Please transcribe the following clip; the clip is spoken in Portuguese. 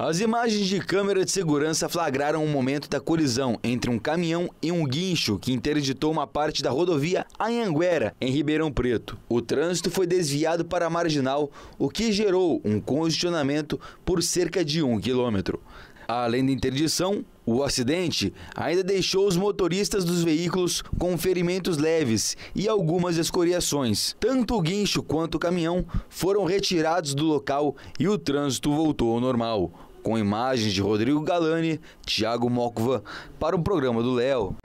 As imagens de câmera de segurança flagraram o um momento da colisão entre um caminhão e um guincho que interditou uma parte da rodovia Anhanguera, em Ribeirão Preto. O trânsito foi desviado para a marginal, o que gerou um congestionamento por cerca de um quilômetro. Além da interdição, o acidente ainda deixou os motoristas dos veículos com ferimentos leves e algumas escoriações. Tanto o guincho quanto o caminhão foram retirados do local e o trânsito voltou ao normal com imagens de Rodrigo Galani, Thiago Mocva, para o programa do Léo.